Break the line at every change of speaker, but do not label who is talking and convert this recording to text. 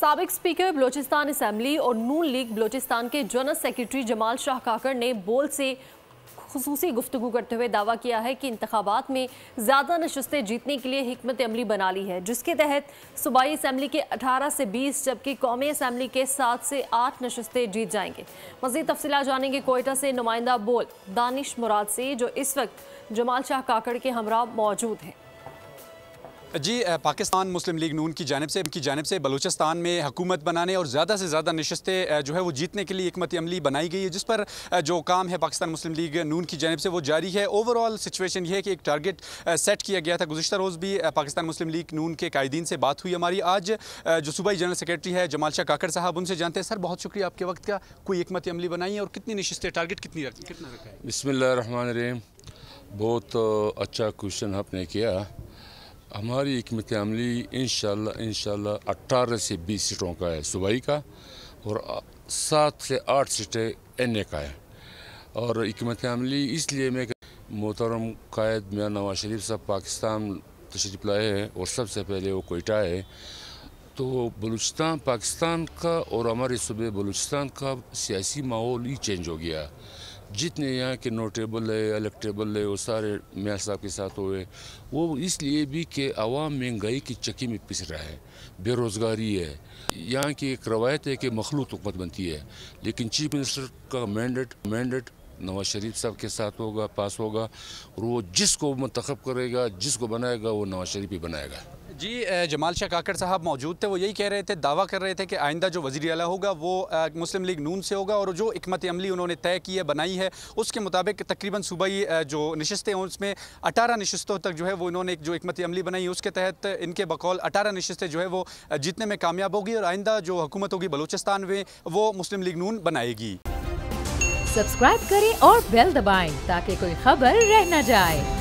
सबक speaker Balochistan assembly और नून League Balochistan के जनरल सेक्रेटरी जमाल शाह काकर ने बोल से खसूस गुफ्तु करते हुए दावा किया है कि इंतबात में ज़्यादा नशस्तें जीतने के लिए हमत अमली बना ली है जिसके तहत सूबाई असम्बली के अठारह से बीस जबकि कौमी असम्बली के सात से आठ नशस्तें जीत जाएंगे मजीद तफसी जानेंगे कोयटा से नुमाइंदा बोल दानिश मुराद से जो इस वक्त जमाल शाह काकड़ के हमरा
मौजूद हैं जी पाकिस्तान मुस्लिम लीग नून की जानब से की जानब से बलूचिस्तान में हुकूमत बनाने और ज़्यादा से ज़्यादा नशस्तें जो है वो जीतने के लिए एकमत अमली बनाई गई है जिस पर जो काम है पाकिस्तान मुस्लिम लीग नून की जानब से वो जारी है ओवरऑल सिचुएशन ये है कि एक टारगेट सेट किया गया था गुजशत रोज़ भी पाकिस्तान मुस्लिम लीग नून के कायदीन से बात हुई हमारी आज जो सूबाई जनरल सेक्रेटरी है जमाल शाह काकर साहब उनसे जानते हैं सर बहुत शुक्रिया आपके वक्त का कोई एकमत अमली बनाई है और कितनी नशस्तें टारगेट कितनी रख कितना रखा है
बसमिल बहुत अच्छा क्वेश्चन आपने किया हमारी हमत अमली इन शठारह अट्ठारह से बीस सीटों का है सूबाई का और सात से आठ सीटें एन ए का है और हमत अमली इसलिए मैं मोहतरम कायद मियाँ नवाज शरीफ साहब पाकिस्तान तशरीफ लाए हैं और सबसे पहले वो कोयटा है तो बलूचिस्तान पाकिस्तान का और हमारे सूबे बलूचिस्तान का सियासी माहौल ही चेंज हो गया जितने यहाँ के नोटेबल है इलेक्टेबल है वो सारे मियाँ साहब के साथ हुए वो इसलिए भी कि आवाम महंगाई की चक्की में पिस रहा है बेरोज़गारी है यहाँ की एक रवायत है कि मखलूत हुकूमत बनती है लेकिन चीफ मिनिस्टर का मैंडेट मैंडेट नवाज शरीफ साहब के साथ होगा पास होगा और वो जिसको मंतखब करेगा जिसको बनाएगा वो नवाज शरीफ ही बनाएगा
जी जमाल शाह काकड़ साहब मौजूद थे वो यही कह रहे थे दावा कर रहे थे कि आइंदा जो वजी अला होगा वो मुस्लिम लीग नून से होगा और जो हमत अमली उन्होंने तय की है बनाई है उसके मुताबिक तकरीबन सूबाई जो नशस्तें हैं उसमें अठारह नशस्तों तक जो है वो इन्होंने जो हमत अमली बनाई है उसके तहत इनके बकौल अठारह नशस्तें जो है वो जीतने में कामयाब होगी और आइंदा जो हुकूमत होगी बलूचिस्तान में वो मुस्लिम लीग नून बनाएगी
सब्सक्राइब करें और बेल दबाएं ताकि कोई खबर रह न जाए